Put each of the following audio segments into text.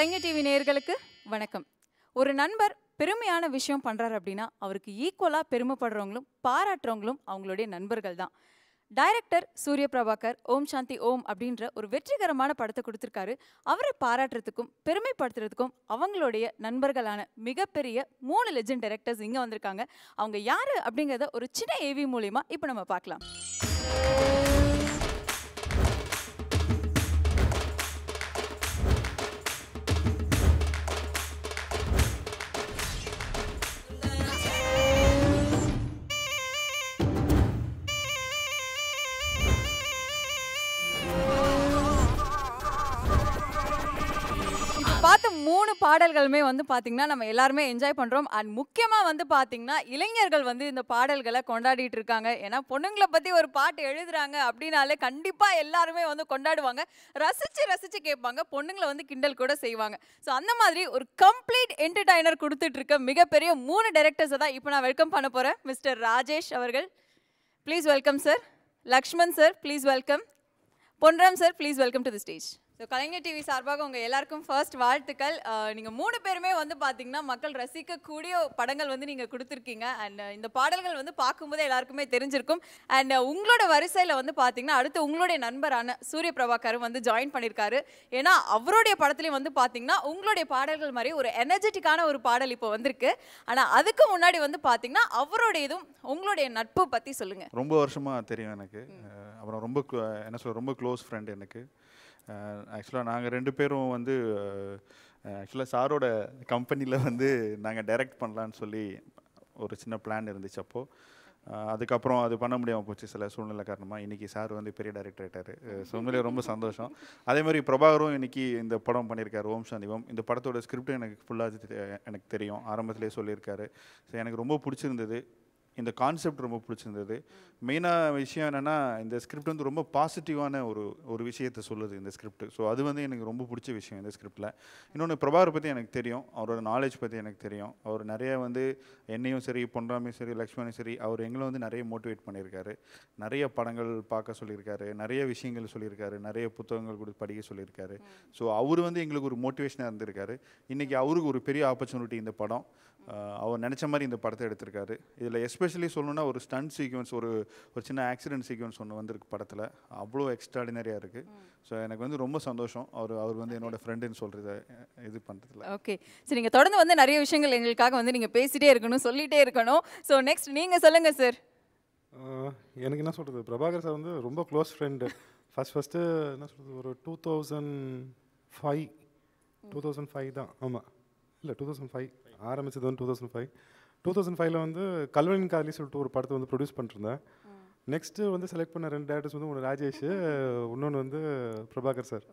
கலைஞர் TV நேயர்களுக்கு வணக்கம் ஒரு நண்பர் பெருமையான விஷயம் பண்ணுறாரு அப்படின்னா அவருக்கு ஈக்குவலாக பெருமைப்படுறவங்களும் பாராட்டுறவங்களும் அவங்களுடைய நண்பர்கள் தான் டைரக்டர் சூரிய பிரபாகர் ஓம் சாந்தி ஓம் அப்படின்ற ஒரு வெற்றிகரமான படத்தை கொடுத்துருக்காரு அவரை பாராட்டுறதுக்கும் பெருமைப்படுத்துறதுக்கும் அவங்களுடைய நண்பர்களான மிகப்பெரிய மூணு லெஜண்ட் டைரக்டர்ஸ் இங்கே வந்திருக்காங்க அவங்க யார் அப்படிங்கிறத ஒரு சின்ன ஏவி மூலயமா இப்போ நம்ம பார்க்கலாம் பாடல்களுமே வந்து பார்த்திங்கன்னா நம்ம எல்லாருமே என்ஜாய் பண்ணுறோம் அண்ட் முக்கியமாக வந்து பார்த்திங்கன்னா இளைஞர்கள் வந்து இந்த பாடல்களை கொண்டாடிட்டு இருக்காங்க ஏன்னா பொண்ணுங்களை பற்றி ஒரு பாட்டு எழுதுறாங்க அப்படின்னாலே கண்டிப்பாக எல்லாருமே வந்து கொண்டாடுவாங்க ரசித்து ரசித்து கேட்பாங்க பொண்ணுங்களை வந்து கிண்டல் கூட செய்வாங்க ஸோ அந்த மாதிரி ஒரு கம்ப்ளீட் என்டர்டைனர் கொடுத்துட்டு இருக்க மிகப்பெரிய மூணு டேரக்டர்ஸை தான் இப்போ நான் வெல்கம் பண்ண போகிறேன் மிஸ்டர் ராஜேஷ் அவர்கள் please welcome sir Laxman sir please welcome Ponram sir please welcome to the stage so Kalaignar TV சார்பாக உங்கள் எல்லாருக்கும் ஃபர்ஸ்ட் வாழ்த்துக்கள் நீங்கள் மூணு பேருமே வந்து பார்த்தீங்கன்னா மக்கள் ரசிக்கக்கூடிய படங்கள் வந்து நீங்கள் கொடுத்துருக்கீங்க அண்ட் இந்த பாடல்கள் வந்து பார்க்கும்போதே எல்லாருக்குமே தெரிஞ்சிருக்கும் அண்ட் உங்களோட வரிசையில் வந்து பார்த்தீங்கன்னா அடுத்து உங்களுடைய நண்பரான சூரிய பிரபாகரும் வந்து ஜாயின் பண்ணியிருக்காரு ஏன்னா அவருடைய படத்துலேயும் வந்து பார்த்தீங்கன்னா உங்களுடைய பாடல்கள் மாதிரி ஒரு எனர்ஜெட்டிக்கான ஒரு பாடல் இப்போ வந்திருக்கு ஆனால் அதுக்கு முன்னாடி வந்து பார்த்தீங்கன்னா அவருடைய இதுவும் உங்களுடைய நட்பு பற்றி சொல்லுங்கள் ரொம்ப வருஷமாக தெரியும் எனக்கு அப்புறம் ரொம்ப என்ன சொல்ல ரொம்ப க்ளோஸ் ஃப்ரெண்ட் எனக்கு ஆக்சுவலாக நாங்கள் ரெண்டு பேரும் வந்து ஆக்சுவலாக சாரோட கம்பெனியில் வந்து நாங்கள் டைரக்ட் பண்ணலான்னு சொல்லி ஒரு சின்ன பிளான் இருந்துச்சு அப்போது அதுக்கப்புறம் அது பண்ண முடியாமல் போச்சு சில சூழ்நிலை காரணமாக இன்றைக்கி சார் வந்து பெரிய டைரக்டர் ஆகிட்டார் ஸோ உண்மையிலே ரொம்ப சந்தோஷம் அதே மாதிரி பிரபாகரும் இன்றைக்கி இந்த படம் பண்ணியிருக்காரு ஓம் சந்திவம் இந்த படத்தோட ஸ்கிரிப்டும் எனக்கு ஃபுல்லாக எனக்கு தெரியும் ஆரம்பத்துலேயே சொல்லியிருக்காரு ஸோ எனக்கு ரொம்ப பிடிச்சிருந்தது இந்த கான்செப்ட் ரொம்ப பிடிச்சிருந்தது மெயினாக விஷயம் என்னென்னா இந்த ஸ்கிரிப்ட் வந்து ரொம்ப பாசிட்டிவான ஒரு ஒரு விஷயத்தை சொல்லுது இந்த ஸ்கிரிப்ட் ஸோ அது வந்து எனக்கு ரொம்ப பிடிச்ச விஷயம் இந்த ஸ்கிரிப்டில் இன்னொன்று பிரபாகர் பற்றி எனக்கு தெரியும் அவரோட நாலேஜ் பற்றி எனக்கு தெரியும் அவர் நிறைய வந்து என்னையும் சரி பொன்ராமையும் சரி லக்ஷ்மணும் சரி அவர் எங்களை வந்து நிறைய மோட்டிவேட் பண்ணியிருக்காரு நிறைய படங்கள் பார்க்க சொல்லியிருக்காரு நிறைய விஷயங்கள் சொல்லியிருக்காரு நிறைய புத்தகங்கள் கொடுத்து படிக்க சொல்லியிருக்காரு ஸோ அவர் வந்து எங்களுக்கு ஒரு மோட்டிவேஷனாக இருந்திருக்காரு இன்றைக்கி அவருக்கு ஒரு பெரிய ஆப்பர்ச்சுனிட்டி இந்த படம் அவர் நினச்ச மாதிரி இந்த படத்தை எடுத்திருக்காரு இதில் எஸ்பெஷலி சொல்லணுன்னா ஒரு ஸ்டண்ட் சீக்வன்ஸ் ஒரு ஒரு சின்ன ஆக்சிடென்ட் சீக்வன்ஸ் ஒன்று வந்திருக்கு படத்தில் அவ்வளோ எக்ஸ்ட்ராடினரியாக இருக்குது ஸோ எனக்கு வந்து ரொம்ப சந்தோஷம் அவர் அவர் வந்து என்னோட ஃப்ரெண்டுன்னு சொல்கிறத இது பண்ணுறதுல ஓகே சரி நீங்கள் தொடர்ந்து வந்து நிறைய விஷயங்கள் எங்களுக்காக வந்து நீங்கள் பேசிகிட்டே இருக்கணும் சொல்லிகிட்டே இருக்கணும் ஸோ நெக்ஸ்ட் நீங்கள் சொல்லுங்கள் சார் எனக்கு என்ன சொல்கிறது பிரபாகர் சார் வந்து ரொம்ப க்ளோஸ் ஃப்ரெண்டு ஃபஸ்ட் ஃபஸ்ட்டு என்ன சொல்கிறது ஒரு two thousand five two thousand five தான் ஆமாம் இல்லை டூ தௌசண்ட் ஃபைவ் ஆரம்பித்தது வந்து two thousand five two thousand ஃபைவ்ல வந்து கல்வன் காலி சொல்லிட்டு ஒரு படத்தை வந்து ப்ரொடியூஸ் பண்ணிருந்தேன் நெக்ஸ்ட்டு வந்து செலக்ட் பண்ண ரெண்டு டேரக்டர்ஸ் வந்து ஒன்று ராஜேஷ் இன்னொன்று வந்து பிரபாகர் சார்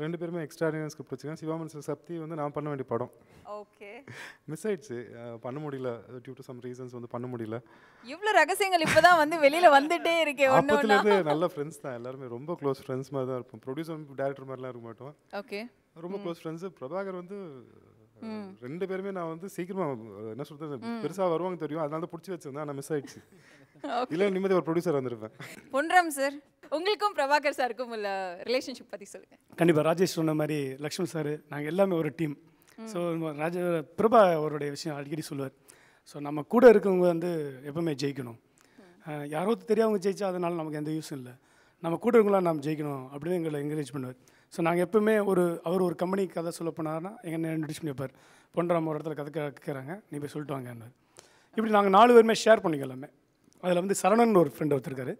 ரெண்டு பேருமே எக்ஸ்ட்ராடினரி ஸ்கிரிப்ட் வச்சுக்கேன் சிவாமன் சார் சக்தி வந்து நான் பண்ண வேண்டிய படம் ஓகே மிஸ் ஆயிடுச்சு பண்ண முடியல டியூ டு சம் ரீசன்ஸ் வந்து பண்ண முடியல இவ்வளோ ரகசியங்கள் இப்போ தான் வந்து வெளியில் வந்துட்டே இருக்கேன் அப்பத்துலேருந்து நல்ல ஃப்ரெண்ட்ஸ் தான் எல்லாருமே ரொம்ப க்ளோஸ் ஃப்ரெண்ட்ஸ் மாதிரி தான் இருப்போம் ப்ரொடியூசர் டேரக்டர் மாதிரிலாம் இருக்க மாட்டோம் ஓகே ரொம்ப க்ளோஸ் ஃப்ரெண்ட்ஸு பிரபாகர் வந்து ரெண்டு பேருமே நான் வந்து சீக்கிரமா என்ன சொல்றது பெருசா வருவாங்க தெரியும் அதனால தான் பிடிச்சி வச்சிருந்தேன் மிஸ் ஆயிடுச்சு இல்லை நிம்மதி ஒரு ப்ரொடியூசர் வந்திருப்பேன் பொன்ராம் சார் உங்களுக்கும் பிரபாகர் சாருக்கும் உள்ள ரிலேஷன்ஷிப் பற்றி சொல்லுங்க கண்டிப்பாக ராஜேஷ் சொன்ன மாதிரி லக்ஷ்மண் சார் நாங்கள் எல்லாமே ஒரு டீம் ஸோ ராஜ பிரபா அவருடைய விஷயம் அடிக்கடி சொல்லுவார் ஸோ நம்ம கூட இருக்கவங்க வந்து எப்பவுமே ஜெயிக்கணும் யாரோ தெரியாதவங்க ஜெயிச்சா அதனால நமக்கு எந்த யூஸும் இல்லை நம்ம கூட இருக்கலாம் நாம் ஜெயிக்கணும் அப்படின்னு எங்களை என்கரேஜ் பண்ணுவார் ஸோ நாங்கள் எப்போவுமே ஒரு அவர் ஒரு கம்பெனிக்கு கதை சொல்ல போனார்னா எங்கள் இன்ட்ரடியூஸ் பண்ணிப்பார் பொன்றாம் ஒரு இடத்துல கதை கேட்குறாங்க நீ போய் சொல்லிட்டு வாங்க இப்படி நாங்கள் நாலு பேருமே ஷேர் பண்ணிக்கோ எல்லாமே அதில் வந்து சரணன் ஒரு ஃப்ரெண்ட் ஒருத்தருக்காரு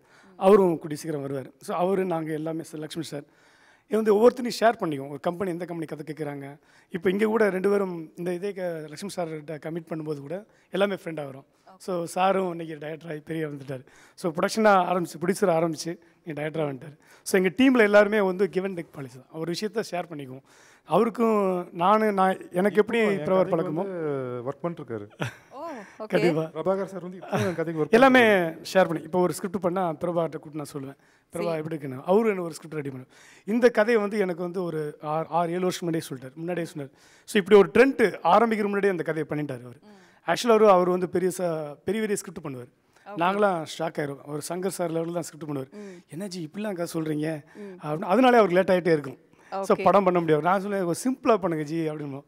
அவரும் குடி சீக்கிரம் வருவார் ஸோ அவர் நாங்கள் எல்லாமே லக்ஷ்மி சார் இது வந்து ஒவ்வொருத்தனையும் ஷேர் பண்ணிக்கும் ஒரு கம்பெனி எந்த கம்பெனி கதை கேட்குறாங்க இப்போ இங்கே கூட ரெண்டு பேரும் இந்த இதே லக்ஷ்மி சார்கிட்ட கமிட் பண்ணும்போது கூட எல்லாமே ஃப்ரெண்டாக ஆகிறோம் ஸோ சாரும் இன்றைக்கி டயட்டராக பெரிய வந்துட்டார் ஸோ ப்ரொடக்ஷனாக ஆரம்பிச்சு ப்ரொடியூசர் ஆரம்பிச்சு நீ டயட்டராக வந்துட்டார் ஸோ எங்கள் டீமில் எல்லாருமே வந்து கிவன் டெக் பாலிசி தான் ஒரு விஷயத்த ஷேர் பண்ணிக்குவோம் அவருக்கும் நான் நான் எனக்கு எப்படி ப்ரவர் பழக்கமோ ஒர்க் பண்ணிருக்காரு கண்டிப்பாக பிரபாகர் சார் வந்து எல்லாமே ஷேர் பண்ணி இப்போ ஒரு ஸ்கிரிப்ட் பண்ணால் பிரபாகர்கிட்ட கூப்பிட்டு நான் சொல்லுவேன் பிரபா எப்படி இருக்கணும் அவர் என்ன ஒரு ஸ்கிரிப்ட் ரெடி பண்ணும் இந்த கதையை வந்து எனக்கு வந்து ஒரு ஆறு ஆறு ஏழு வருஷம் முன்னாடியே சொல்லிட்டார் முன்னாடியே சொன்னார் ஸோ இப்படி ஒரு ட்ரெண்ட் ஆரம்பிக்கிற முன்னாடியே அந்த கதையை பண்ணிட்டார் அவர் ஆக்சுவலாக அவர் அவர் வந்து பெரிய பெரிய பெரிய ஸ்கிரிப்ட் பண்ணுவார் நாங்களாம் ஷாக் ஆயிரும் அவர் சங்கர் சார் லெவலில் தான் ஸ்கிரிப்ட் பண்ணுவார் என்னாச்சு இப்படிலாம் கதை சொல்கிறீங்க அப்படின்னு அதனாலே அவர் லேட் ஆகிட்டே இருக்கும் ஸோ படம் பண்ண முடியாது நான் சொல்லுவேன் சிம்பிளாக பண்ணுங்க ஜி அப்படின்னு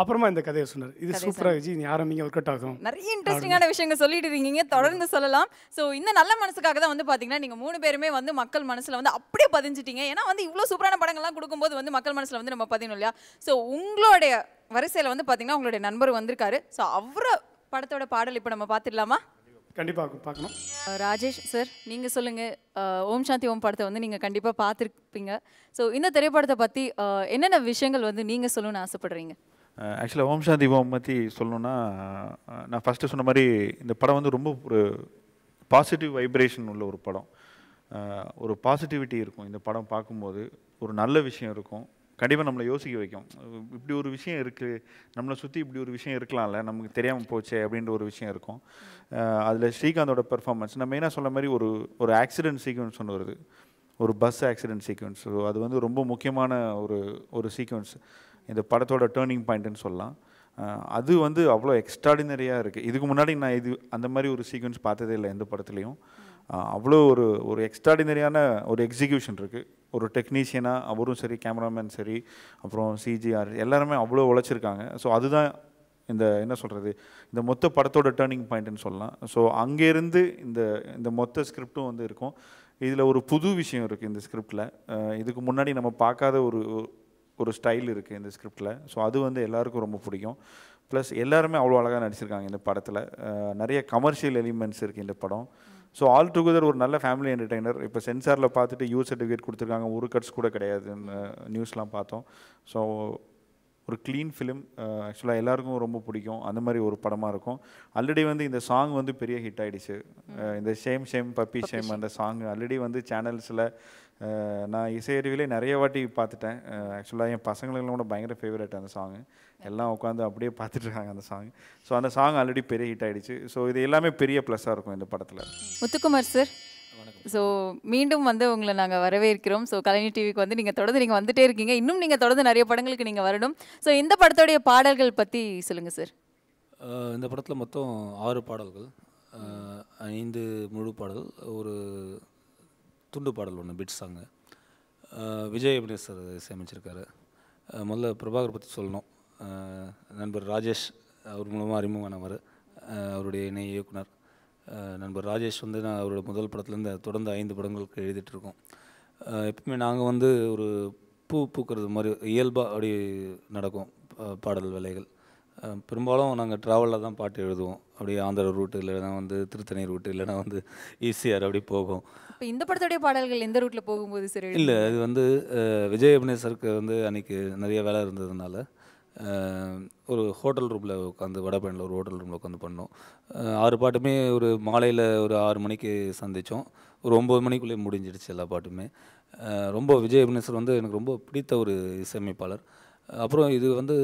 அப்புறமா இந்த கதையை சொன்னார் இது சூப்பராக ஜி நீ ஆரம்பிங்க ஒர்க் அவுட் ஆகும் நிறைய இன்ட்ரெஸ்டிங்கான விஷயங்கள் சொல்லிட்டு இருக்கீங்க தொடர்ந்து சொல்லலாம் ஸோ இந்த நல்ல மனசுக்காக தான் வந்து பார்த்தீங்கன்னா நீங்கள் மூணு பேருமே வந்து மக்கள் மனசில் வந்து அப்படியே பதிஞ்சிட்டீங்க ஏன்னா வந்து இவ்வளோ சூப்பரான படங்கள்லாம் கொடுக்கும்போது வந்து மக்கள் மனசில் வந்து நம்ம பதினோம் இல்லையா ஸோ உங்களுடைய வரிசையில் வந்து பார்த்தீங்கன்னா உங்களுடைய நண்பர் வந்திருக்காரு ஸோ அவ்வளோ படத்தோட பாடல் இப்போ நம்ம பார்த்துடலாமா கண்டிப்பாக பார்க்கணும் ராஜேஷ் சார் நீங்கள் சொல்லுங்கள் ஓம் சாந்தி ஓம் படத்தை வந்து நீங்கள் கண்டிப்பாக பார்த்துருப்பீங்க ஸோ இந்த திரைப்படத்தை பற்றி என்னென்ன விஷயங்கள் வந்து நீங்கள் சொல்லணும்னு ஆசைப்படுறீங்க ஆக்சுவலாக ஓம் சாந்தி ஓம் பற்றி சொல்லணும்னா நான் ஃபஸ்ட்டு சொன்ன மாதிரி இந்த படம் வந்து ரொம்ப ஒரு பாசிட்டிவ் வைப்ரேஷன் உள்ள ஒரு படம் ஒரு பாசிட்டிவிட்டி இருக்கும் இந்த படம் பார்க்கும்போது ஒரு நல்ல விஷயம் இருக்கும் கண்டிப்பாக நம்மளை யோசிக்க வைக்கும் இப்படி ஒரு விஷயம் இருக்குது நம்மளை சுற்றி இப்படி ஒரு விஷயம் இருக்கலாம்ல நமக்கு தெரியாமல் போச்சே அப்படின்ற ஒரு விஷயம் இருக்கும் அதில் ஸ்ரீகாந்தோட பெர்ஃபார்மன்ஸ் நான் மெயினாக சொன்ன மாதிரி ஒரு ஒரு ஆக்சிடென்ட் சீக்வன்ஸ் ஒன்று வருது ஒரு பஸ் ஆக்சிடென்ட் சீக்வன்ஸ் ஸோ அது வந்து ரொம்ப முக்கியமான ஒரு ஒரு சீக்வன்ஸ் இந்த படத்தோட டேர்னிங் பாயிண்ட்டுன்னு சொல்லலாம் அது வந்து அவ்வளோ எக்ஸ்ட்ராடினரியாக இருக்குது இதுக்கு முன்னாடி நான் இது அந்த மாதிரி ஒரு சீக்வன்ஸ் பார்த்ததே இல்லை எந்த படத்துலேயும் அவ்வளோ ஒரு ஒரு எக்ஸ்ட்ராடினரியான ஒரு எக்ஸிக்யூஷன் இருக்குது ஒரு டெக்னீஷியனாக அவரும் சரி கேமராமேன் சரி அப்புறம் சிஜிஆர் எல்லாருமே அவ்வளோ உழைச்சிருக்காங்க ஸோ அதுதான் இந்த என்ன சொல்கிறது இந்த மொத்த படத்தோட டேர்னிங் பாயிண்ட்டுன்னு சொல்லலாம் ஸோ அங்கேருந்து இந்த இந்த மொத்த ஸ்கிரிப்டும் வந்து இருக்கும் இதில் ஒரு புது விஷயம் இருக்குது இந்த ஸ்கிரிப்டில் இதுக்கு முன்னாடி நம்ம பார்க்காத ஒரு ஒரு ஸ்டைல் இருக்குது இந்த ஸ்கிரிப்டில் ஸோ அது வந்து எல்லாருக்கும் ரொம்ப பிடிக்கும் ப்ளஸ் எல்லாருமே அவ்வளோ அழகாக நடிச்சிருக்காங்க இந்த படத்தில் நிறைய கமர்ஷியல் எலிமெண்ட்ஸ் இருக்குது இந்த படம் ஸோ ஆல் டுகெதர் ஒரு நல்ல ஃபேமிலி என்டர்டெய்னர் இப்போ சென்சாரில் பார்த்துட்டு யூஸ் சர்டிஃபிகேட் கொடுத்துருக்காங்க ஒரு கட்ஸ் கூட கிடையாதுன்னு நியூஸ்லாம் பார்த்தோம் ஸோ ஒரு க்ளீன் ஃபிலிம் ஆக்சுவலாக எல்லாருக்கும் ரொம்ப பிடிக்கும் அந்த மாதிரி ஒரு படமாக இருக்கும் ஆல்ரெடி வந்து இந்த சாங் வந்து பெரிய ஹிட் ஆகிடுச்சு uh, இந்த ஷேம் ஷேம் பப்பி ஷேம் அந்த சாங் ஆல்ரெடி வந்து சேனல்ஸில் uh, நான் இசையறிவிலே நிறைய வாட்டி பார்த்துட்டேன் uh, ஆக்சுவலாக என் பசங்களுக்கெல்லாம் கூட பயங்கர ஃபேவரட் அந்த சாங் எல்லாம் உட்காந்து அப்படியே பார்த்துட்ருக்காங்க அந்த சாங் ஸோ அந்த சாங் ஆல்ரெடி பெரிய ஹிட் ஆகிடுச்சு ஸோ இது எல்லாமே பெரிய ப்ளஸ்ஸாக இருக்கும் இந்த படத்தில் முத்துக்குமார் சார் ஸோ மீண்டும் வந்து உங்களை நாங்கள் வரவேற்கிறோம் ஸோ கலைஞர் டிவிக்கு வந்து நீங்கள் தொடர்ந்து நீங்கள் வந்துட்டே இருக்கீங்க இன்னும் நீங்கள் தொடர்ந்து நிறைய படங்களுக்கு நீங்கள் வரணும் ஸோ இந்த படத்தோடைய பாடல்கள் பற்றி சொல்லுங்கள் சார் இந்த படத்தில் மொத்தம் ஆறு பாடல்கள் ஐந்து முழு பாடல் ஒரு துண்டு பாடல் ஒன்று பிட் சாங்கு விஜய் சார் சேமிச்சிருக்காரு முதல்ல பிரபாகர் பற்றி சொல்லணும் நண்பர் ராஜேஷ் அவர் மூலமாக அறிமுகமானவர் அவருடைய இணை இயக்குனர் நண்பர் ராஜேஷ் வந்து நான் அவரோட முதல் படத்துலேருந்து தொடர்ந்து ஐந்து படங்களுக்கு எழுதிட்டுருக்கோம் எப்பவுமே நாங்கள் வந்து ஒரு பூ பூக்கிறது மாதிரி இயல்பாக அப்படி நடக்கும் பாடல் வேலைகள் பெரும்பாலும் நாங்கள் ட்ராவலில் தான் பாட்டு எழுதுவோம் அப்படியே ஆந்திர ரூட்டு இல்லைனா வந்து திருத்தணி ரூட்டு இல்லைனா வந்து ஈஸியார் அப்படி போகும் இப்போ இந்த படத்துடைய பாடல்கள் எந்த ரூட்டில் போகும்போது சரி இல்லை அது வந்து விஜய் அபினேசருக்கு வந்து அன்றைக்கி நிறைய வேலை இருந்ததுனால ஒரு ஹோட்டல் ரூமில் உட்காந்து வடபழனியில் ஒரு ஹோட்டல் ரூமில் உட்காந்து பண்ணோம் ஆறு பாட்டுமே ஒரு மாலையில் ஒரு ஆறு மணிக்கு சந்தித்தோம் ஒரு ஒம்பது மணிக்குள்ளேயே முடிஞ்சிடுச்சு எல்லா பாட்டுமே ரொம்ப விஜய் அபினேஸ்வர் வந்து எனக்கு ரொம்ப பிடித்த ஒரு இசையமைப்பாளர் அப்புறம் இது வந்து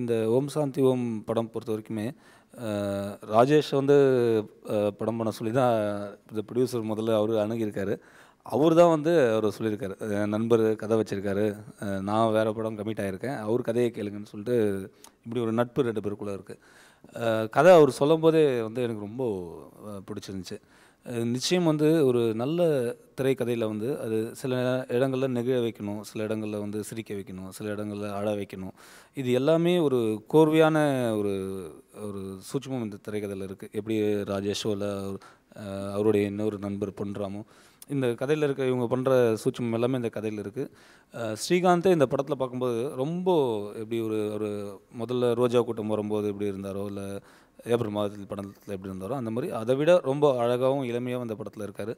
இந்த ஓம் சாந்தி ஓம் படம் பொறுத்த வரைக்குமே ராஜேஷ் வந்து படம் பண்ண சொல்லி தான் இந்த ப்ரொடியூசர் முதல்ல அவர் அணுகியிருக்காரு அவர் தான் வந்து அவர் சொல்லியிருக்காரு நண்பர் கதை வச்சுருக்காரு நான் வேறு படம் கமிட் ஆகியிருக்கேன் அவர் கதையை கேளுங்கன்னு சொல்லிட்டு இப்படி ஒரு நட்பு ரெண்டு பேருக்குள்ளே இருக்குது கதை அவர் சொல்லும் போதே வந்து எனக்கு ரொம்ப பிடிச்சிருந்துச்சு நிச்சயம் வந்து ஒரு நல்ல திரைக்கதையில் வந்து அது சில இடங்களில் நெகிழ வைக்கணும் சில இடங்களில் வந்து சிரிக்க வைக்கணும் சில இடங்களில் ஆட வைக்கணும் இது எல்லாமே ஒரு கோர்வையான ஒரு ஒரு சூட்சமும் இந்த திரைக்கதையில் இருக்குது எப்படி ராஜேஷோ இல்லை அவருடைய இன்னொரு நண்பர் பொன்ராமோ இந்த கதையில் இருக்க இவங்க பண்ணுற சூட்சம் எல்லாமே இந்த கதையில் இருக்குது ஸ்ரீகாந்தே இந்த படத்தில் பார்க்கும்போது ரொம்ப எப்படி ஒரு ஒரு முதல்ல ரோஜா கூட்டம் வரும்போது எப்படி இருந்தாரோ இல்லை ஏப்ரல் மாதத்தில் படத்தில் எப்படி இருந்தாரோ அந்த மாதிரி அதை விட ரொம்ப அழகாகவும் இளமையாகவும் இந்த படத்தில் இருக்கார்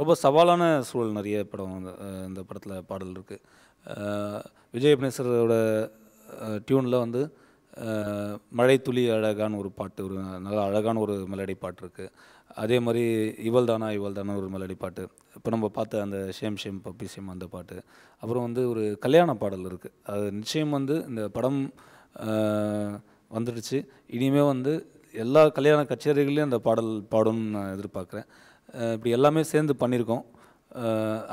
ரொம்ப சவாலான சூழல் நிறைய படம் இந்த படத்தில் பாடல் இருக்குது விஜய் அபினேஸ்வரோட டியூனில் வந்து மழை துளி அழகான ஒரு பாட்டு ஒரு நல்ல அழகான ஒரு மெலடி பாட்டு இருக்குது அதே மாதிரி இவள் தானா இவள் தானா ஒரு மெலடி பாட்டு இப்போ நம்ம பார்த்த அந்த ஷேம் ஷேம் பப்பி ஷேம் அந்த பாட்டு அப்புறம் வந்து ஒரு கல்யாண பாடல் இருக்குது அது நிச்சயம் வந்து இந்த படம் வந்துடுச்சு இனிமேல் வந்து எல்லா கல்யாண கச்சேரிகளையும் அந்த பாடல் பாடும்னு நான் எதிர்பார்க்குறேன் இப்படி எல்லாமே சேர்ந்து பண்ணியிருக்கோம்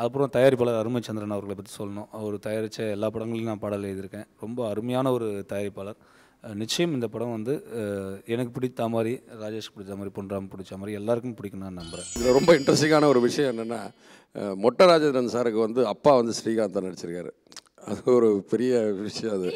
அப்புறம் தயாரிப்பாளர் அருமச்சந்திரன் அவர்களை பற்றி சொல்லணும் அவர் தயாரித்த எல்லா படங்களையும் நான் பாடல் எழுதியிருக்கேன் ரொம்ப அருமையான ஒரு தயாரிப்பாளர் நிச்சயம் இந்த படம் வந்து எனக்கு பிடித்த மாதிரி ராஜேஷ் பிடிச்ச மாதிரி பொன்ராம் பிடிச்ச மாதிரி எல்லாருக்கும் பிடிக்கும் நான் நம்புகிறேன் இதில் ரொம்ப இன்ட்ரெஸ்டிங்கான ஒரு விஷயம் என்னென்னா மொட்டை ராஜேந்திரன் சாருக்கு வந்து அப்பா வந்து ஸ்ரீகாந்த் நடிச்சிருக்காரு அது ஒரு பெரிய விஷயம் அது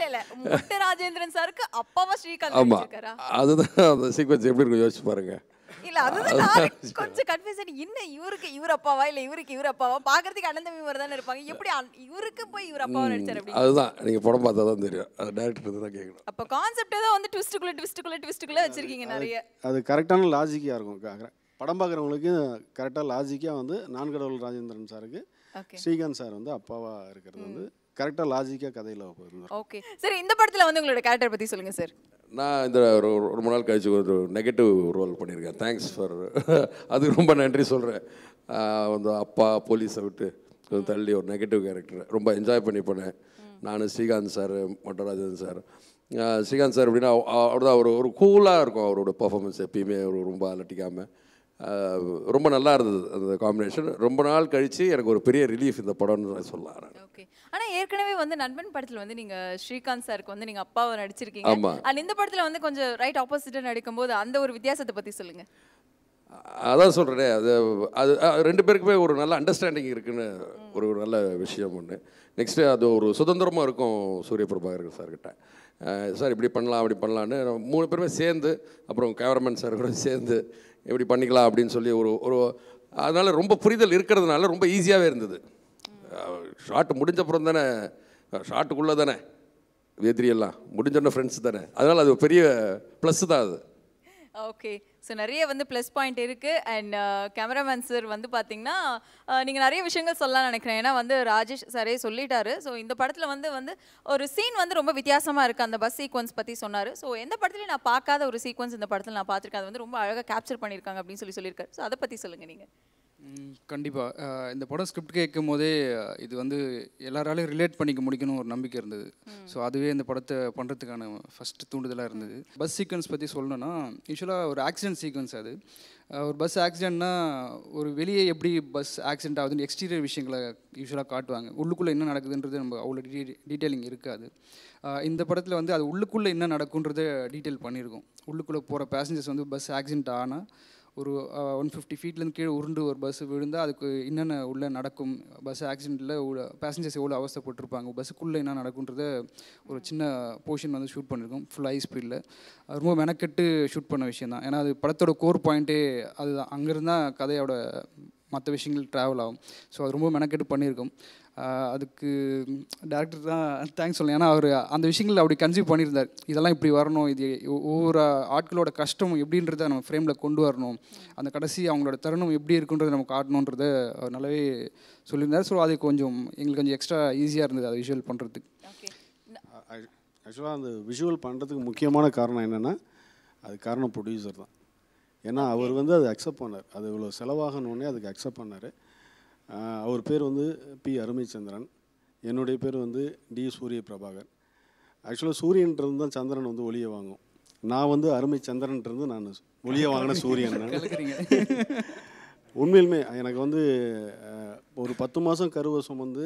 ராஜேந்திரன் சாருக்கு அப்பாவா ஸ்ரீகாந்த் ஆமாம் அதுதான் அந்த சீக்வன்ஸ் எப்படி இருக்கும் யோசிச்சு பாருங்கள் இல்ல அதுதான் கொஞ்சம் கன்ஃபியூஷன் இன்னும் இவருக்கு இவர் அப்பாவா இல்ல இவருக்கு இவர் அப்பாவா பாக்குறதுக்கு அனந்த மீமர் தானே இருப்பாங்க எப்படி இவருக்கு போய் இவர் அப்பாவா நடிச்சார் அதுதான் நீங்க படம் பார்த்தா தான் தெரியும் அது டைரக்டர் தான் கேட்கணும் அப்ப கான்செப்டே தான் வந்து ட்விஸ்ட்டுக்குள்ள ட்விஸ்ட்டுக்குள்ள ட்விஸ்ட்டுக்குள்ள வச்சிருக்கீங்க நிறைய அது கரெக்டான லாஜிக்கா இருக்கும் படம் பார்க்குறவங்களுக்கு கரெக்டாக லாஜிக்காக வந்து நான்கடவுள் ராஜேந்திரன் சாருக்கு ஸ்ரீகாந்த் சார் வந்து அப்பாவாக இருக்கிறது வந்து கரெக்டாக லாஜிக்காக கதையில் ஓகே சார் இந்த படத்தில் வந்து உங்களோட கேரக்டர் பற்றி சொல்லுங்கள் சார் நான் இந்த ரொம்ப நாள் கழிச்சு ஒரு நெகட்டிவ் ரோல் பண்ணியிருக்கேன் தேங்க்ஸ் ஃபார் அது ரொம்ப நன்றி சொல்கிறேன் வந்து அப்பா போலீஸை விட்டு தள்ளி ஒரு நெகட்டிவ் கேரக்டர் ரொம்ப என்ஜாய் பண்ணி போனேன் நான் ஸ்ரீகாந்த் சார் மட்டராஜன் சார் ஸ்ரீகாந்த் சார் அப்படின்னா அவர் தான் ஒரு ஒரு கூலாக இருக்கும் அவரோட பர்ஃபாமன்ஸ் எப்பயுமே அவர் ரொம்ப அலட்டிக்காமல் ரொம்ப நல்லா இருந்தது அந்த காம்பினேஷன் ரொம்ப நாள் கழித்து எனக்கு ஒரு பெரிய ரிலீஃப் இந்த படம்னு சொல்லலாம் ஓகே ஆனால் ஏற்கனவே வந்து நண்பன் படத்தில் வந்து நீங்கள் ஸ்ரீகாந்த் சாருக்கு வந்து நீங்கள் அப்பாவை நடிச்சிருக்கீங்க ஆமாம் அண்ட் இந்த படத்தில் வந்து கொஞ்சம் ரைட் ஆப்போசிட்டாக நடிக்கும்போது அந்த ஒரு வித்தியாசத்தை பற்றி சொல்லுங்கள் அதான் சொல்கிறேன் அது அது ரெண்டு பேருக்குமே ஒரு நல்ல அண்டர்ஸ்டாண்டிங் இருக்குன்னு ஒரு நல்ல விஷயம் ஒன்று நெக்ஸ்ட்டு அது ஒரு சுதந்திரமாக இருக்கும் சூரிய பிரபாகர் சார்கிட்ட சார் இப்படி பண்ணலாம் அப்படி பண்ணலான்னு மூணு பேருமே சேர்ந்து அப்புறம் கேமராமேன் சார் கூட சேர்ந்து எப்படி பண்ணிக்கலாம் அப்படின்னு சொல்லி ஒரு ஒரு அதனால் ரொம்ப புரிதல் இருக்கிறதுனால ரொம்ப ஈஸியாகவே இருந்தது ஷார்ட் முடிஞ்சப்புறம் தானே ஷார்ட்டுக்குள்ளே தானே வேதிரியெல்லாம் முடிஞ்சோன்ன ஃப்ரெண்ட்ஸ் தானே அதனால் அது பெரிய ப்ளஸ் தான் அது ஓகே ஸோ நிறைய வந்து ப்ளஸ் பாயிண்ட் இருக்குது அண்ட் கேமராமேன் சார் வந்து பார்த்தீங்கன்னா uh, நீங்கள் நிறைய விஷயங்கள் சொல்லலாம் நினைக்கிறேன் ஏன்னா வந்து ராஜேஷ் சாரே சொல்லிட்டாரு ஸோ இந்த படத்தில் வந்து வந்து ஒரு சீன் வந்து ரொம்ப வித்தியாசமாக இருக்குது அந்த பஸ் சீக்வன்ஸ் பற்றி சொன்னார் ஸோ எந்த படத்துலையும் நான் பார்க்காத ஒரு சீக்வன்ஸ் இந்த படத்தில் நான் பார்த்துருக்கேன் அது வந்து ரொம்ப அழகாக கேப்சர் பண்ணியிருக்காங்க அப்படின்னு சொல்லி சொல்லியிருக்காரு ஸோ அதை பற்றி சொல்லுங்கள் நீங்கள் கண்டிப்பாக இந்த படம் ஸ்கிரிப்ட் கேட்கும் போதே இது வந்து எல்லாராலையும் ரிலேட் பண்ணிக்க முடிக்கணும் ஒரு நம்பிக்கை இருந்தது ஸோ அதுவே இந்த படத்தை பண்ணுறதுக்கான ஃபஸ்ட் தூண்டுதலாக இருந்தது பஸ் சீக்வன்ஸ் பற்றி சொல்லணும்னா யூஸ்வலாக ஒரு ஆக்சிடென்ட் சீக்வன்ஸ் அது ஒரு பஸ் ஆக்சிடென்ட்னா ஒரு வெளியே எப்படி பஸ் ஆக்சிடென்ட் ஆகுதுன்னு எக்ஸ்டீரியர் விஷயங்களை யூஸ்வலாக காட்டுவாங்க உள்ளுக்குள்ளே என்ன நடக்குதுன்றது நம்ம அவ்வளோ டீ டீட்டெயிலிங் இருக்காது இந்த படத்தில் வந்து அது உள்ளுக்குள்ளே என்ன நடக்குன்றதை டீட்டெயில் பண்ணியிருக்கோம் உள்ளுக்குள்ளே போகிற பேசஞ்சர்ஸ் வந்து பஸ் ஆக்சிடென்ட் ஆனால் ஒரு ஒன் ஃபிஃப்டி ஃபீட்லேருந்து கீழே உருண்டு ஒரு பஸ் விழுந்தால் அதுக்கு என்னென்ன உள்ளே நடக்கும் பஸ் ஆக்சிடெண்ட்டில் பேசஞ்சர்ஸ் எவ்வளோ அவஸ்தப்பட்டிருப்பாங்க பஸ்ஸுக்குள்ளே என்ன நடக்குன்றத ஒரு சின்ன போர்ஷன் வந்து ஷூட் பண்ணியிருக்கோம் ஃபுல் ஹை ஸ்பீடில் அது ரொம்ப மெனக்கெட்டு ஷூட் பண்ண விஷயம் தான் ஏன்னா அது படத்தோட கோர் பாயிண்ட்டே அதுதான் அங்கேருந்தான் கதையோட மற்ற விஷயங்கள் ட்ராவல் ஆகும் ஸோ அது ரொம்ப மெனக்கெட்டு பண்ணியிருக்கோம் அதுக்கு டேரக்டர் தான் தேங்க்ஸ் சொல்லணும் ஏன்னா அவர் அந்த விஷயங்கள் அப்படி கன்சியூவ் பண்ணியிருந்தார் இதெல்லாம் இப்படி வரணும் இது ஒவ்வொரு ஆட்களோட கஷ்டம் எப்படின்றத நம்ம ஃப்ரேமில் கொண்டு வரணும் அந்த கடைசி அவங்களோட தருணம் எப்படி இருக்குன்றதை நம்ம காட்டணுன்றத அவர் நல்லாவே சொல்லியிருந்தார் ஸோ அது கொஞ்சம் எங்களுக்கு கொஞ்சம் எக்ஸ்ட்ரா ஈஸியாக இருந்தது அதை விஷுவல் பண்ணுறதுக்கு ஆக்சுவலாக அந்த விஷுவல் பண்ணுறதுக்கு முக்கியமான காரணம் என்னென்னா அது காரணம் ப்ரொடியூசர் தான் ஏன்னா அவர் வந்து அதை அக்செப்ட் பண்ணார் அது இவ்வளோ செலவாகணுன்னே அதுக்கு அக்செப்ட் பண்ணார் அவர் பேர் வந்து பி அருமைச்சந்திரன் என்னுடைய பேர் வந்து டி சூரிய பிரபாகர் ஆக்சுவலாக சூரியன்றது தான் சந்திரன் வந்து ஒளியை வாங்கும் நான் வந்து அருமை சந்திரன்றது நான் ஒளியை வாங்கின சூரியன் உண்மையிலுமே எனக்கு வந்து ஒரு பத்து மாதம் கருவசம் வந்து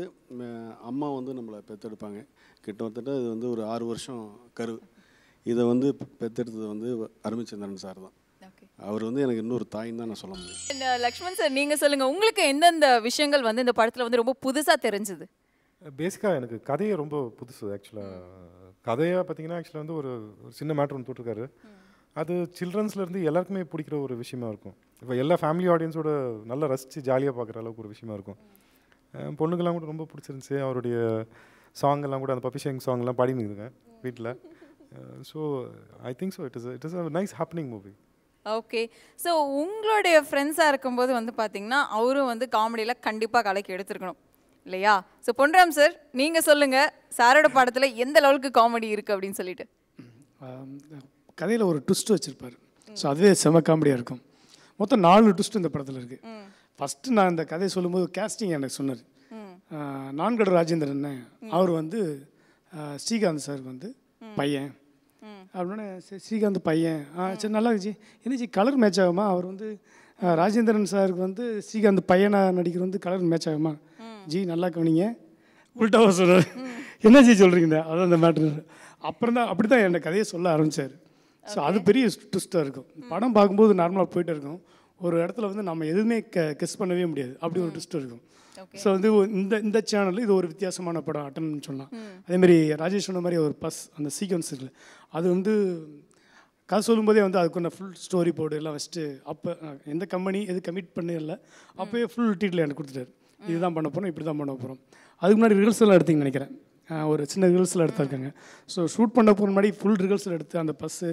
அம்மா வந்து நம்மளை பெற்றெடுப்பாங்க கிட்டத்தட்ட இது வந்து ஒரு ஆறு வருஷம் கரு இதை வந்து பெற்றெடுத்தது வந்து அருமைச்சந்திரன் சார் தான் அவர் வந்து எனக்கு இன்னொரு தாயின் தான் நான் சொல்ல முடியும் இந்த லக்ஷ்மண் uh, சார் நீங்கள் சொல்லுங்கள் உங்களுக்கு எந்தெந்த விஷயங்கள் வந்து இந்த படத்தில் வந்து ரொம்ப புதுசாக தெரிஞ்சுது பேசிக்காக uh, எனக்கு கதையை ரொம்ப புதுசு ஆக்சுவலாக கதையாக பார்த்தீங்கன்னா ஆக்சுவலாக வந்து ஒரு சின்ன மேட்ரு ஒன்று தொட்டிருக்காரு அது சில்ட்ரன்ஸ்லேருந்து எல்லாருக்குமே பிடிக்கிற ஒரு விஷயமா இருக்கும் இப்போ எல்லா ஃபேமிலி ஆடியன்ஸோட நல்லா ரசித்து ஜாலியாக பார்க்குற அளவுக்கு ஒரு விஷயமா இருக்கும் பொண்ணுக்கெல்லாம் கூட ரொம்ப பிடிச்சிருந்துச்சி அவருடைய சாங்கெல்லாம் கூட அந்த பப்பிஷிங் சாங்லாம் பாடினுருக்கேன் வீட்டில் so I think so it is it is a nice happening movie okay so உங்களுடைய ஃப்ரெண்ட்ஸாக இருக்கும்போது வந்து பார்த்தீங்கன்னா அவரும் வந்து காமெடியில் கண்டிப்பாக கலக்கி எடுத்துருக்கணும் இல்லையா ஸோ பொன்ராம் சார் நீங்கள் சொல்லுங்கள் சாரோட படத்தில் எந்த லெவலுக்கு காமெடி இருக்குது அப்படின்னு சொல்லிட்டு கதையில் ஒரு ட்விஸ்ட் வச்சுருப்பார் ஸோ அதுவே செம காமெடியாக இருக்கும் மொத்தம் நாலு ட்விஸ்ட் இந்த படத்தில் இருக்குது ஃபஸ்ட்டு நான் இந்த கதையை சொல்லும்போது கேஸ்டிங் எனக்கு சொன்னார் நான்கடு ராஜேந்திரன் அவர் வந்து ஸ்ரீகாந்த் சார் வந்து பையன் அப்படின்னு சரி ஸ்ரீகாந்த் பையன் ஆ சரி நல்லா இருந்துச்சு என்னச்சு கலர் மேட்ச் ஆகுமா அவர் வந்து ராஜேந்திரன் சாருக்கு வந்து ஸ்ரீகாந்த் பையனாக நடிக்கிற வந்து கலர் மேட்ச் ஆகுமா ஜி நல்லா கவனிங்க உள்டாவாக சொல்கிறார் என்ன ஜி சொல்கிறீங்க அதான் அந்த மேட்ரு அப்புறம் தான் அப்படி தான் என்னை கதையை சொல்ல ஆரம்பித்தார் ஸோ அது பெரிய ட்விஸ்ட்டாக இருக்கும் படம் பார்க்கும்போது நார்மலாக போயிட்டு இருக்கும் ஒரு இடத்துல வந்து நம்ம எதுவுமே க கெஸ் பண்ணவே முடியாது அப்படி ஒரு ட்விஸ்ட் இருக்கும் ஸோ வந்து இந்த இந்த சேனலில் இது ஒரு வித்தியாசமான படம் அட்டன் சொல்லலாம் அதேமாதிரி ராஜேஷ் சொன்ன மாதிரி ஒரு பஸ் அந்த சீக்வன்ஸ் இருக்குல்ல அது வந்து கதை சொல்லும்போதே வந்து அதுக்குள்ள ஃபுல் ஸ்டோரி போர்டு எல்லாம் வச்சுட்டு அப்போ எந்த கம்பெனி எது கமிட் இல்லை அப்போயே ஃபுல் டீட்டில் எனக்கு கொடுத்துட்டாரு இதுதான் பண்ண போகிறோம் இப்படி தான் பண்ண போகிறோம் அதுக்கு முன்னாடி ரிஹர்சல் எடுத்தீங்கன்னு நினைக்கிறேன் ஒரு சின்ன ரிஹர்சல் எடுத்திருக்காங்க ஸோ ஷூட் பண்ண போகிற முன்னாடி ஃபுல் ரிகல்ஸில் எடுத்து அந்த பஸ்ஸு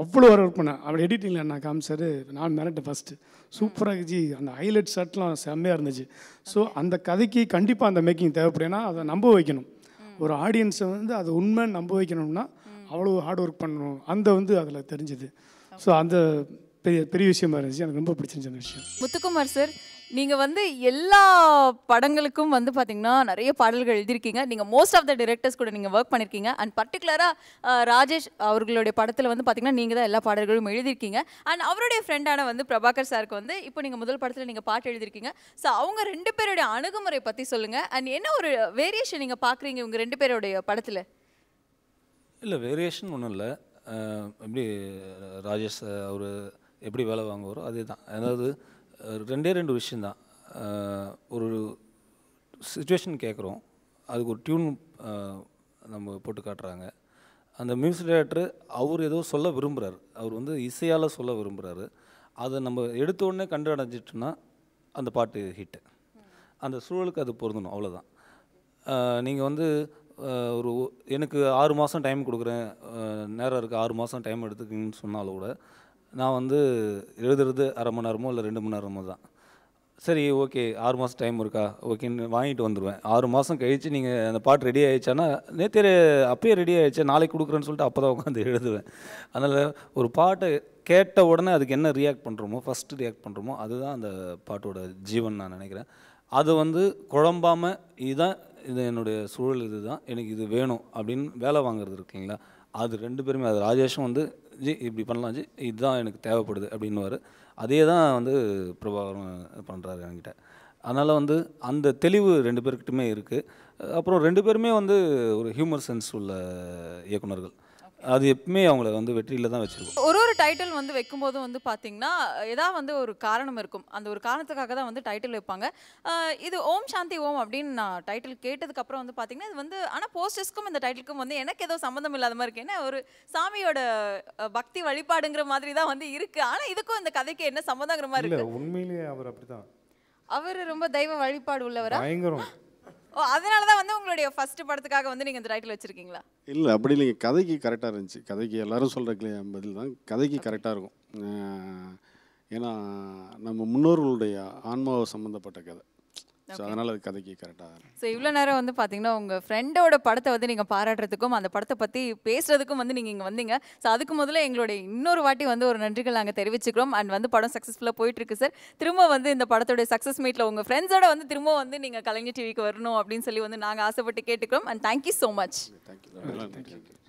அவ்வளோ ஒர்க் பண்ணேன் அப்படி எடிட்டிங்கில் நான் காமிச்சார் நான் மிரட்டேன் ஃபஸ்ட்டு சூப்பராக ஜி அந்த ஹைலைட் ஷர்ட்லாம் செம்மையாக இருந்துச்சு ஸோ அந்த கதைக்கு கண்டிப்பாக அந்த மேக்கிங் தேவைப்படுதுன்னா அதை நம்ப வைக்கணும் ஒரு ஆடியன்ஸை வந்து அதை உண்மை நம்ப வைக்கணும்னா அவ்வளோ ஹார்ட் ஒர்க் பண்ணணும் அந்த வந்து அதில் தெரிஞ்சுது ஸோ அந்த பெரிய பெரிய விஷயமா இருந்துச்சு எனக்கு ரொம்ப பிடிச்சிருந்துச்சு அந்த விஷயம் முத்துக்குமார் சார் நீங்கள் வந்து எல்லா படங்களுக்கும் வந்து பார்த்தீங்கன்னா நிறைய பாடல்கள் எழுதியிருக்கீங்க நீங்கள் மோஸ்ட் ஆஃப் த டிரெக்டர்ஸ் கூட நீங்கள் ஒர்க் பண்ணியிருக்கீங்க அண்ட் பர்டிகுலராக ராஜேஷ் அவர்களுடைய படத்தில் வந்து பார்த்தீங்கன்னா நீங்கள் தான் எல்லா பாடல்களும் எழுதியிருக்கீங்க அண்ட் அவருடைய ஃப்ரெண்டான வந்து பிரபாகர் சாருக்கு வந்து இப்போ நீங்கள் முதல் படத்தில் நீங்கள் பாட்டு எழுதியிருக்கீங்க ஸோ அவங்க ரெண்டு பேருடைய அணுகுமுறை பற்றி சொல்லுங்கள் அண்ட் என்ன ஒரு வேரியேஷன் நீங்கள் பார்க்குறீங்க இவங்க ரெண்டு பேருடைய படத்தில் இல்லை வேரியேஷன் ஒன்றும் இல்லை எப்படி ராஜேஷ் அவர் எப்படி வேலை வாங்குவாரோ அதே தான் அதாவது ரெண்டே ரெண்டு விஷயந்தான் ஒரு சுச்சுவேஷன் கேட்குறோம் அதுக்கு ஒரு டியூன் நம்ம போட்டு காட்டுறாங்க அந்த மியூசிக் டைரக்டர் அவர் ஏதோ சொல்ல விரும்புகிறார் அவர் வந்து இசையால் சொல்ல விரும்புகிறாரு அதை நம்ம எடுத்த உடனே கண்டு அடைஞ்சிட்டோன்னா அந்த பாட்டு ஹிட்டு அந்த சூழலுக்கு அது பொருந்தணும் அவ்வளோதான் நீங்கள் வந்து ஒரு எனக்கு ஆறு மாதம் டைம் கொடுக்குறேன் நேரம் இருக்குது ஆறு மாதம் டைம் எடுத்துக்கிங்கன்னு சொன்னாலும் கூட நான் வந்து எழுதுறது அரை மணி நேரமோ இல்லை ரெண்டு மணி நேரமோ தான் சரி ஓகே ஆறு மாதம் டைம் இருக்கா ஓகேன்னு வாங்கிட்டு வந்துடுவேன் ஆறு மாதம் கழித்து நீங்கள் அந்த பாட்டு ரெடி ஆகிடுச்சான்னா நேற்று அப்பயே ரெடி ஆகிடுச்சா நாளைக்கு கொடுக்குறேன்னு சொல்லிட்டு அப்போ தான் உட்காந்து எழுதுவேன் அதனால் ஒரு பாட்டை கேட்ட உடனே அதுக்கு என்ன ரியாக்ட் பண்ணுறோமோ ஃபஸ்ட்டு ரியாக்ட் பண்ணுறோமோ அதுதான் அந்த பாட்டோட ஜீவன் நான் நினைக்கிறேன் அது வந்து குழம்பாமல் இதுதான் இது என்னுடைய சூழல் இது தான் எனக்கு இது வேணும் அப்படின்னு வேலை வாங்குறது இருக்குங்களா அது ரெண்டு பேருமே அது ராஜேஷும் வந்து ஜி இப்படி பண்ணலாம் ஜி இதுதான் எனக்கு தேவைப்படுது அப்படின்னுவார் அதே தான் வந்து பிரபாகரன் பண்ணுறாரு என்கிட்ட அதனால் வந்து அந்த தெளிவு ரெண்டு பேர்கிட்டமே இருக்குது அப்புறம் ரெண்டு பேருமே வந்து ஒரு ஹியூமர் சென்ஸ் உள்ள இயக்குநர்கள் அது எப்பவுமே அவங்களை வந்து வெற்றியில் தான் வச்சுருக்கோம் ஒரு ஒரு டைட்டில் வந்து வைக்கும்போது வந்து பார்த்தீங்கன்னா ஏதாவது வந்து ஒரு காரணம் இருக்கும் அந்த ஒரு காரணத்துக்காக தான் வந்து டைட்டில் வைப்பாங்க இது ஓம் சாந்தி ஓம் அப்படின்னு நான் டைட்டில் கேட்டதுக்கப்புறம் வந்து பார்த்தீங்கன்னா இது வந்து ஆனால் போஸ்டர்ஸ்க்கும் இந்த டைட்டிலுக்கும் வந்து எனக்கு ஏதோ சம்மந்தம் இல்லாத மாதிரி இருக்கு ஏன்னா ஒரு சாமியோட பக்தி வழிபாடுங்கிற மாதிரி தான் வந்து இருக்குது ஆனால் இதுக்கும் இந்த கதைக்கு என்ன சம்மந்தங்கிற மாதிரி இருக்கு உண்மையிலேயே அவர் அப்படிதான் அவர் ரொம்ப தெய்வ வழிபாடு உள்ளவரா பயங்கரம் ஓ அதனால தான் வந்து உங்களுடைய ஃபர்ஸ்ட் படத்துக்காக வந்து நீங்கள் இந்த டைட்டில் வச்சிருக்கீங்களா இல்லை அப்படி இல்லைங்க கதைக்கு கரெக்டாக இருந்துச்சு கதைக்கு எல்லாரும் சொல்கிறக்கு பதில் தான் கதைக்கு கரெக்டாக இருக்கும் ஏன்னா நம்ம முன்னோர்களுடைய ஆன்மாவை சம்மந்தப்பட்ட கதை ஸோ அதனால் அது கதைக்கு கரெக்டாக ஸோ இவ்வளோ நேரம் வந்து பார்த்தீங்கன்னா உங்கள் ஃப்ரெண்டோட படத்தை வந்து நீங்கள் பாராட்டுறதுக்கும் அந்த படத்தை பற்றி பேசுகிறதுக்கும் வந்து நீங்கள் இங்கே வந்தீங்க ஸோ அதுக்கு முதல்ல எங்களுடைய இன்னொரு வாட்டி வந்து ஒரு நன்றிகள் நாங்கள் தெரிவிச்சுக்கிறோம் அண்ட் வந்து படம் சக்ஸஸ்ஃபுல்லாக போயிட்டுருக்கு சார் திரும்ப வந்து இந்த படத்தோடைய சக்ஸஸ் மீட்டில் உங்கள் ஃப்ரெண்ட்ஸோட வந்து திரும்ப வந்து நீங்கள் கலைஞர் டிவிக்கு வரணும் அப்படின்னு சொல்லி வந்து நாங்கள் ஆசைப்பட்டு கேட்டுக்கிறோம் and thank you so much thank you